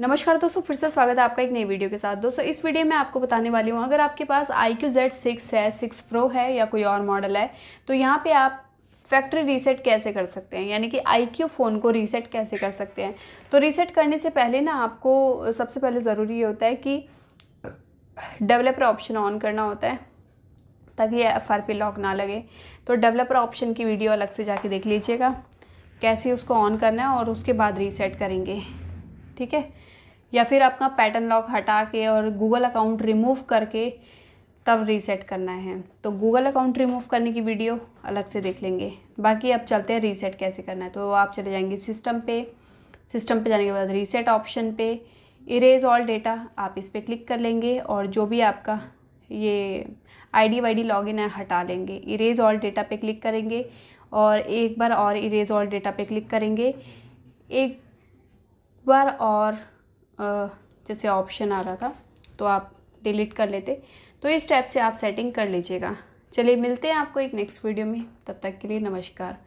नमस्कार दोस्तों फिर से स्वागत है आपका एक नई वीडियो के साथ दोस्तों इस वीडियो में आपको बताने वाली हूँ अगर आपके पास आई क्यू जेड सिक्स है सिक्स प्रो है या कोई और मॉडल है तो यहाँ पे आप फैक्ट्री रीसेट कैसे कर सकते हैं यानी कि आई क्यू फ़ोन को रीसेट कैसे कर सकते हैं तो रीसेट करने से पहले ना आपको सबसे पहले ज़रूरी ये होता है कि डेवलपर ऑप्शन ऑन करना होता है ताकि एफ आर पी लॉक ना लगे तो डेवलपर ऑप्शन की वीडियो अलग से जाके देख लीजिएगा कैसे उसको ऑन करना है और उसके बाद रीसेट करेंगे ठीक है या फिर आपका पैटर्न लॉक हटा के और गूगल अकाउंट रिमूव करके तब रीसेट करना है तो गूगल अकाउंट रिमूव करने की वीडियो अलग से देख लेंगे बाकी अब चलते हैं रीसेट कैसे करना है तो आप चले जाएंगे सिस्टम पे सिस्टम पे जाने के बाद रीसेट ऑप्शन पे इरेज ऑल डेटा आप इस पर क्लिक कर लेंगे और जो भी आपका ये I D Y D log in है हटा लेंगे इरेज ऑल डेटा पे क्लिक करेंगे और एक बार और इरेज ऑल डेटा पे क्लिक करेंगे एक बार और जैसे ऑप्शन आ रहा था तो आप डिलीट कर लेते तो इस टाइप से आप सेटिंग कर लीजिएगा चलिए मिलते हैं आपको एक नेक्स्ट वीडियो में तब तक के लिए नमस्कार